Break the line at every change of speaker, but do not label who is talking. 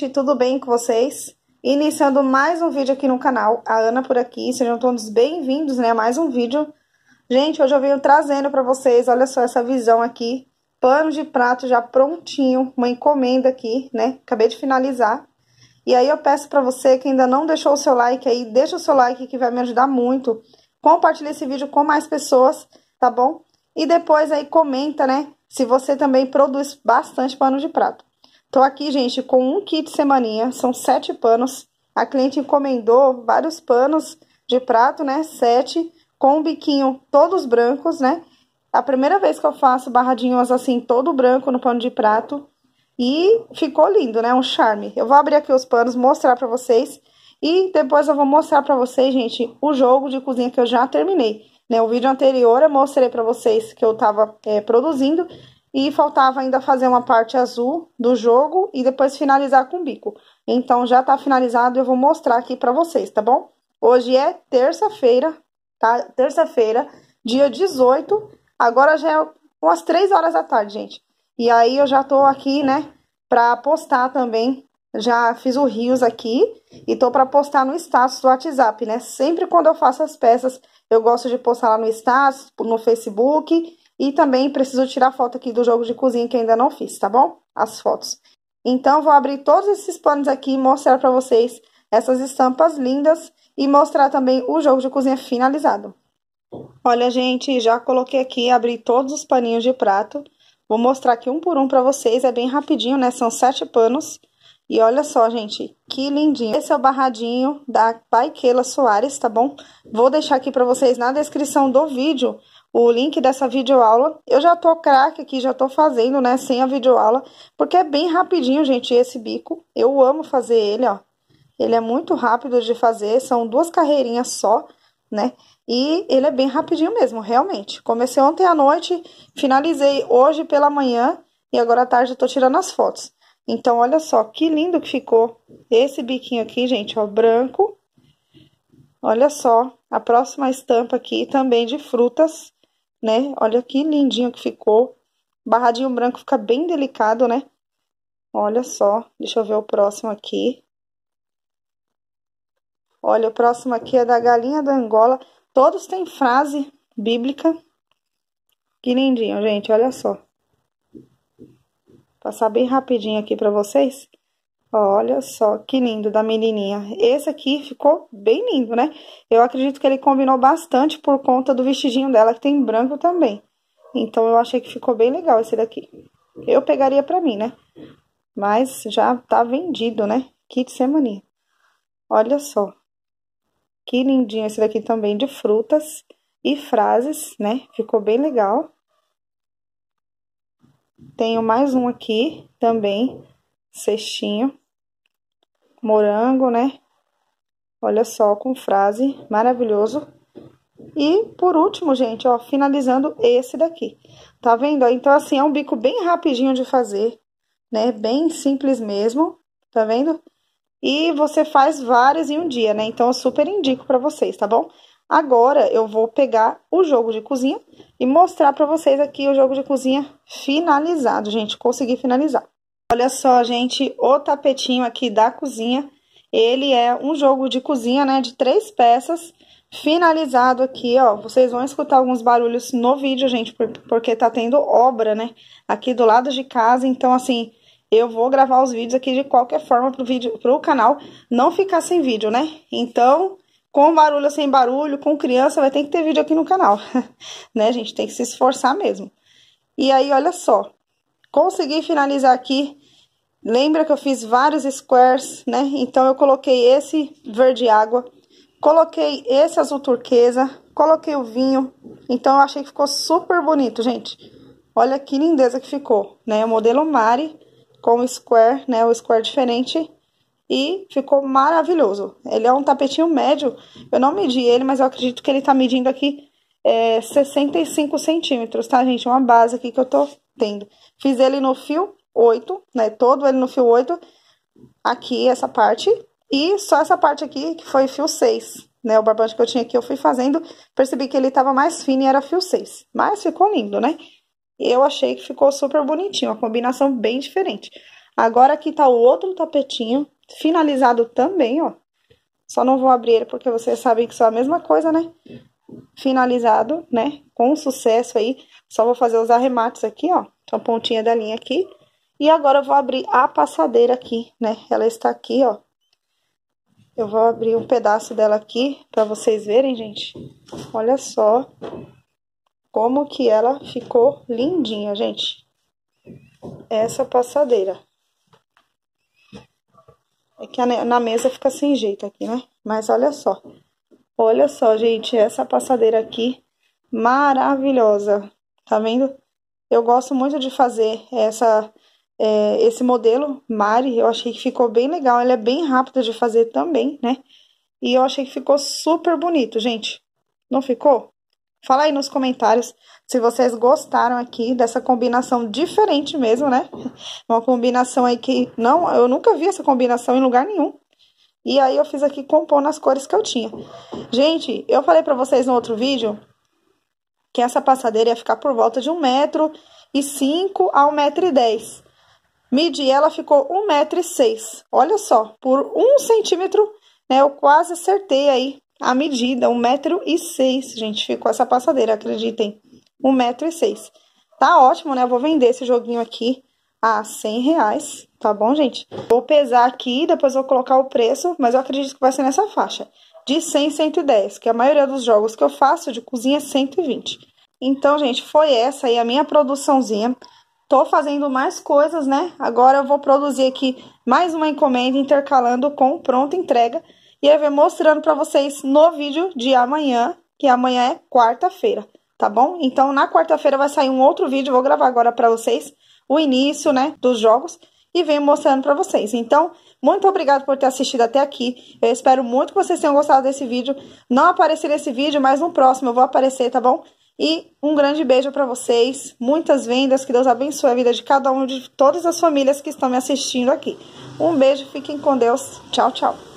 gente, tudo bem com vocês? Iniciando mais um vídeo aqui no canal, a Ana por aqui, sejam todos bem-vindos né, a mais um vídeo. Gente, hoje eu venho trazendo para vocês, olha só essa visão aqui, pano de prato já prontinho, uma encomenda aqui, né, acabei de finalizar. E aí eu peço para você que ainda não deixou o seu like aí, deixa o seu like que vai me ajudar muito. Compartilha esse vídeo com mais pessoas, tá bom? E depois aí comenta, né, se você também produz bastante pano de prato. Tô aqui, gente, com um kit semaninha, são sete panos. A cliente encomendou vários panos de prato, né? Sete, com o biquinho todos brancos, né? A primeira vez que eu faço barradinhos assim, todo branco no pano de prato. E ficou lindo, né? Um charme. Eu vou abrir aqui os panos, mostrar pra vocês. E depois eu vou mostrar pra vocês, gente, o jogo de cozinha que eu já terminei. Né? O vídeo anterior eu mostrei pra vocês que eu tava é, produzindo e faltava ainda fazer uma parte azul do jogo e depois finalizar com bico. Então já tá finalizado, eu vou mostrar aqui para vocês, tá bom? Hoje é terça-feira, tá? Terça-feira, dia 18. Agora já é umas 3 horas da tarde, gente. E aí eu já tô aqui, né, para postar também. Já fiz o rios aqui e tô para postar no status do WhatsApp, né? Sempre quando eu faço as peças, eu gosto de postar lá no status, no Facebook e também preciso tirar foto aqui do jogo de cozinha que ainda não fiz, tá bom? As fotos. Então, vou abrir todos esses panos aqui e mostrar para vocês essas estampas lindas e mostrar também o jogo de cozinha finalizado. Olha, gente, já coloquei aqui, abri todos os paninhos de prato. Vou mostrar aqui um por um para vocês, é bem rapidinho, né? São sete panos. E olha só, gente, que lindinho. Esse é o barradinho da Paiquela Soares, tá bom? Vou deixar aqui para vocês na descrição do vídeo o link dessa videoaula. Eu já tô craque aqui, já tô fazendo, né, sem a videoaula, porque é bem rapidinho, gente, esse bico. Eu amo fazer ele, ó. Ele é muito rápido de fazer, são duas carreirinhas só, né? E ele é bem rapidinho mesmo, realmente. Comecei ontem à noite, finalizei hoje pela manhã e agora à tarde eu tô tirando as fotos. Então, olha só que lindo que ficou esse biquinho aqui, gente, ó, branco. Olha só, a próxima estampa aqui também de frutas né? Olha que lindinho que ficou. Barradinho branco fica bem delicado, né? Olha só, deixa eu ver o próximo aqui. Olha, o próximo aqui é da Galinha da Angola. Todos têm frase bíblica. Que lindinho, gente, olha só. Passar bem rapidinho aqui pra vocês. Olha só, que lindo da menininha. Esse aqui ficou bem lindo, né? Eu acredito que ele combinou bastante por conta do vestidinho dela, que tem branco também. Então, eu achei que ficou bem legal esse daqui. Eu pegaria pra mim, né? Mas já tá vendido, né? Kit semaninha. Olha só. Que lindinho esse daqui também, de frutas e frases, né? Ficou bem legal. Tenho mais um aqui também, cestinho morango, né? Olha só, com frase maravilhoso. E por último, gente, ó, finalizando esse daqui. Tá vendo? Então, assim, é um bico bem rapidinho de fazer, né? Bem simples mesmo, tá vendo? E você faz várias em um dia, né? Então, eu super indico para vocês, tá bom? Agora, eu vou pegar o jogo de cozinha e mostrar para vocês aqui o jogo de cozinha finalizado, gente. Consegui finalizar. Olha só, gente, o tapetinho aqui da cozinha, ele é um jogo de cozinha, né, de três peças, finalizado aqui, ó, vocês vão escutar alguns barulhos no vídeo, gente, porque tá tendo obra, né, aqui do lado de casa, então, assim, eu vou gravar os vídeos aqui de qualquer forma pro, vídeo, pro canal não ficar sem vídeo, né, então... Com barulho, sem barulho, com criança, vai ter que ter vídeo aqui no canal, né, gente? Tem que se esforçar mesmo. E aí, olha só, Consegui finalizar aqui. Lembra que eu fiz vários squares, né? Então, eu coloquei esse verde água, coloquei esse azul turquesa, coloquei o vinho. Então, eu achei que ficou super bonito, gente. Olha que lindeza que ficou, né? O modelo Mari com square, né? O square diferente. E ficou maravilhoso. Ele é um tapetinho médio. Eu não medi ele, mas eu acredito que ele tá medindo aqui é, 65 centímetros, tá, gente? Uma base aqui que eu tô tendo. Fiz ele no fio 8, né? Todo ele no fio 8, aqui essa parte, e só essa parte aqui que foi fio 6, né? O barbante que eu tinha aqui eu fui fazendo, percebi que ele tava mais fino e era fio 6, mas ficou lindo, né? Eu achei que ficou super bonitinho, uma combinação bem diferente. Agora aqui tá o outro tapetinho, finalizado também, ó. Só não vou abrir ele porque vocês sabem que é a mesma coisa, né? finalizado, né? Com sucesso aí. Só vou fazer os arremates aqui, ó. Então, pontinha da linha aqui. E agora eu vou abrir a passadeira aqui, né? Ela está aqui, ó. Eu vou abrir um pedaço dela aqui para vocês verem, gente. Olha só como que ela ficou lindinha, gente. Essa passadeira. É que na mesa fica sem jeito aqui, né? Mas olha só. Olha só, gente, essa passadeira aqui, maravilhosa. Tá vendo? Eu gosto muito de fazer essa é, esse modelo Mari. Eu achei que ficou bem legal. Ela é bem rápida de fazer também, né? E eu achei que ficou super bonito, gente. Não ficou? Fala aí nos comentários se vocês gostaram aqui dessa combinação diferente mesmo, né? Uma combinação aí que não, eu nunca vi essa combinação em lugar nenhum. E aí eu fiz aqui compondo as cores que eu tinha. Gente, eu falei pra vocês no outro vídeo que essa passadeira ia ficar por volta de um metro e cinco a 1 metro e dez. Medi ela ficou um metro e seis. Olha só, por 1 centímetro, né, eu quase acertei aí a medida, um metro e seis. gente, ficou essa passadeira, acreditem, um metro e seis. Tá ótimo, né? Eu vou vender esse joguinho aqui a 100 reais, tá bom, gente? Vou pesar aqui, depois vou colocar o preço, mas eu acredito que vai ser nessa faixa. De 100 110, que a maioria dos jogos que eu faço de cozinha é 120. Então, gente, foi essa aí a minha produçãozinha. Tô fazendo mais coisas, né? Agora eu vou produzir aqui mais uma encomenda intercalando com pronta entrega. E eu vou mostrando para vocês no vídeo de amanhã, que amanhã é quarta-feira, tá bom? Então, na quarta-feira vai sair um outro vídeo, vou gravar agora para vocês o início, né, dos jogos e venho mostrando para vocês. Então, muito obrigado por ter assistido até aqui. Eu espero muito que vocês tenham gostado desse vídeo. Não apareci nesse vídeo, mas no próximo eu vou aparecer, tá bom? E um grande beijo para vocês, muitas vendas, que Deus abençoe a vida de cada um, de todas as famílias que estão me assistindo aqui. Um beijo, fiquem com Deus. Tchau, tchau.